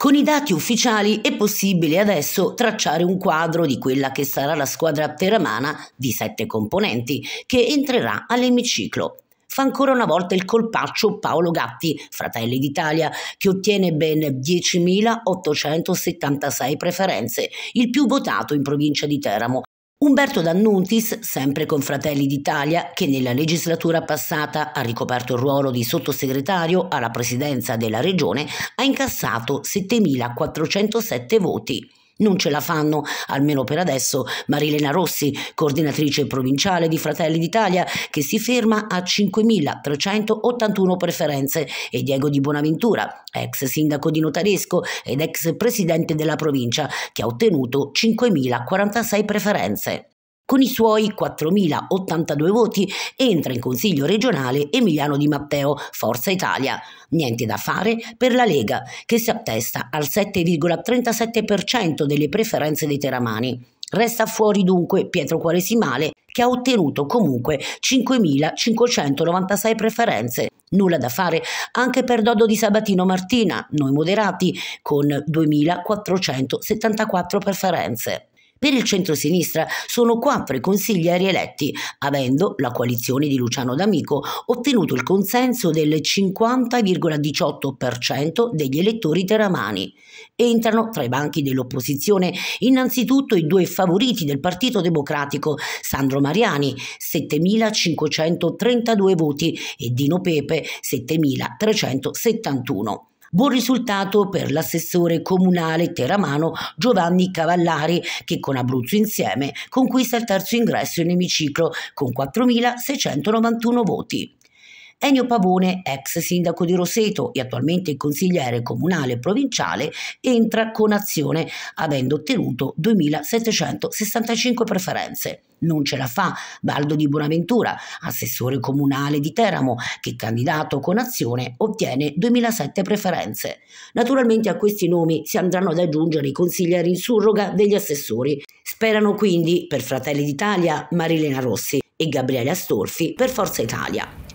Con i dati ufficiali è possibile adesso tracciare un quadro di quella che sarà la squadra teramana di sette componenti che entrerà all'emiciclo. Fa ancora una volta il colpaccio Paolo Gatti, Fratelli d'Italia, che ottiene ben 10.876 preferenze, il più votato in provincia di Teramo, Umberto D'Annuntis, sempre con Fratelli d'Italia, che nella legislatura passata ha ricoperto il ruolo di sottosegretario alla presidenza della Regione, ha incassato 7.407 voti. Non ce la fanno, almeno per adesso, Marilena Rossi, coordinatrice provinciale di Fratelli d'Italia, che si ferma a 5.381 preferenze, e Diego Di Bonaventura, ex sindaco di Notaresco ed ex presidente della provincia, che ha ottenuto 5.046 preferenze. Con i suoi 4.082 voti entra in Consiglio regionale Emiliano Di Matteo, Forza Italia. Niente da fare per la Lega, che si attesta al 7,37% delle preferenze dei teramani. Resta fuori dunque Pietro Quaresimale, che ha ottenuto comunque 5.596 preferenze. Nulla da fare anche per Dodo di Sabatino Martina, noi moderati, con 2.474 preferenze. Per il centrosinistra sono quattro consiglieri eletti, avendo la coalizione di Luciano D'Amico ottenuto il consenso del 50,18% degli elettori teramani. Entrano tra i banchi dell'opposizione innanzitutto i due favoriti del Partito Democratico, Sandro Mariani, 7.532 voti, e Dino Pepe, 7.371. Buon risultato per l'assessore comunale teramano Giovanni Cavallari che con Abruzzo Insieme conquista il terzo ingresso in emiciclo con 4.691 voti. Ennio Pavone, ex sindaco di Roseto e attualmente consigliere comunale e provinciale, entra con azione avendo ottenuto 2.765 preferenze. Non ce la fa Baldo di Buonaventura, assessore comunale di Teramo, che candidato con azione ottiene 2007 preferenze. Naturalmente a questi nomi si andranno ad aggiungere i consiglieri in surroga degli assessori. Sperano quindi per Fratelli d'Italia Marilena Rossi e Gabriele Astolfi per Forza Italia.